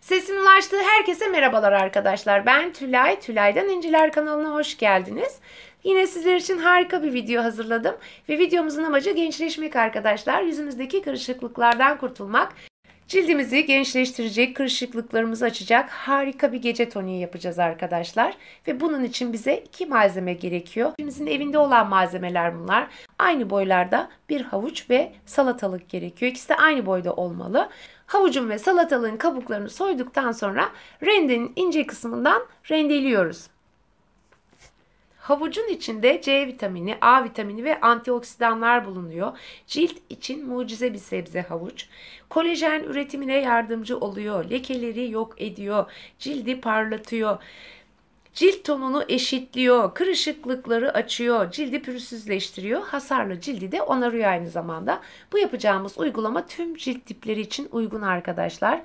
Sesimin ulaştığı herkese merhabalar arkadaşlar. Ben Tülay, Tülay'dan İnciler kanalına hoş geldiniz. Yine sizler için harika bir video hazırladım ve videomuzun amacı gençleşmek arkadaşlar. Yüzümüzdeki kırışıklıklardan kurtulmak, Cildimizi gençleştirecek, kırışıklıklarımızı açacak harika bir gece toniği yapacağız arkadaşlar. Ve bunun için bize iki malzeme gerekiyor. Cildimizin evinde olan malzemeler bunlar. Aynı boylarda bir havuç ve salatalık gerekiyor. İkisi de aynı boyda olmalı. Havucun ve salatalığın kabuklarını soyduktan sonra rendenin ince kısmından rendeliyoruz. Havucun içinde C vitamini, A vitamini ve antioksidanlar bulunuyor. Cilt için mucize bir sebze havuç. Kolajen üretimine yardımcı oluyor. Lekeleri yok ediyor. Cildi parlatıyor. Cilt tonunu eşitliyor, kırışıklıkları açıyor, cildi pürüzsüzleştiriyor, hasarlı cildi de onarıyor aynı zamanda. Bu yapacağımız uygulama tüm cilt tipleri için uygun arkadaşlar.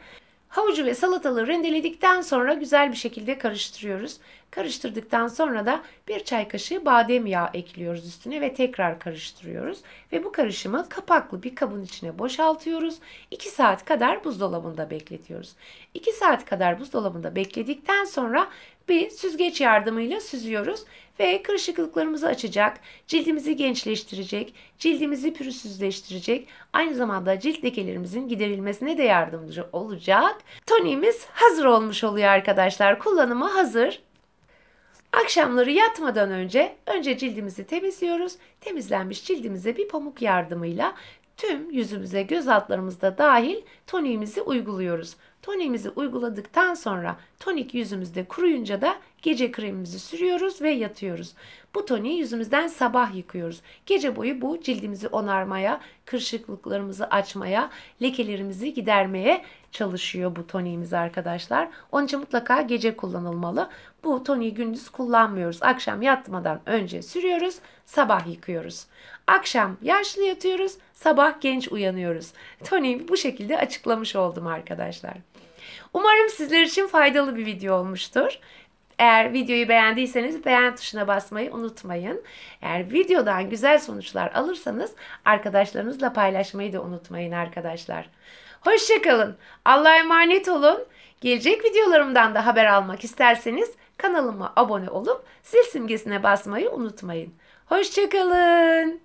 Havucu ve salatalığı rendeledikten sonra güzel bir şekilde karıştırıyoruz. Karıştırdıktan sonra da bir çay kaşığı badem yağı ekliyoruz üstüne ve tekrar karıştırıyoruz. Ve bu karışımı kapaklı bir kabın içine boşaltıyoruz. 2 saat kadar buzdolabında bekletiyoruz. 2 saat kadar buzdolabında bekledikten sonra bir süzgeç yardımıyla süzüyoruz ve kırışıklıklarımızı açacak, cildimizi gençleştirecek, cildimizi pürüzsüzleştirecek, aynı zamanda cilt lekelerimizin giderilmesine de yardımcı olacak. Tonimiz hazır olmuş oluyor arkadaşlar. Kullanıma hazır. Akşamları yatmadan önce önce cildimizi temizliyoruz. Temizlenmiş cildimize bir pamuk yardımıyla tüm yüzümüze, göz altlarımızda dahil toniğimizi uyguluyoruz. Toniğimizi uyguladıktan sonra tonik yüzümüzde kuruyunca da gece kremimizi sürüyoruz ve yatıyoruz. Bu toniği yüzümüzden sabah yıkıyoruz. Gece boyu bu cildimizi onarmaya, kırışıklıklarımızı açmaya, lekelerimizi gidermeye çalışıyor bu toniğimiz arkadaşlar. Onun için mutlaka gece kullanılmalı. Bu toniği gündüz kullanmıyoruz. Akşam yatmadan önce sürüyoruz, sabah yıkıyoruz. Akşam yaşlı yatıyoruz, sabah genç uyanıyoruz. Toniği bu şekilde açıklamış oldum arkadaşlar. Umarım sizler için faydalı bir video olmuştur. Eğer videoyu beğendiyseniz beğen tuşuna basmayı unutmayın. Eğer videodan güzel sonuçlar alırsanız arkadaşlarınızla paylaşmayı da unutmayın arkadaşlar. Hoşçakalın. Allah'a emanet olun. Gelecek videolarımdan da haber almak isterseniz kanalıma abone olup zil simgesine basmayı unutmayın. Hoşçakalın.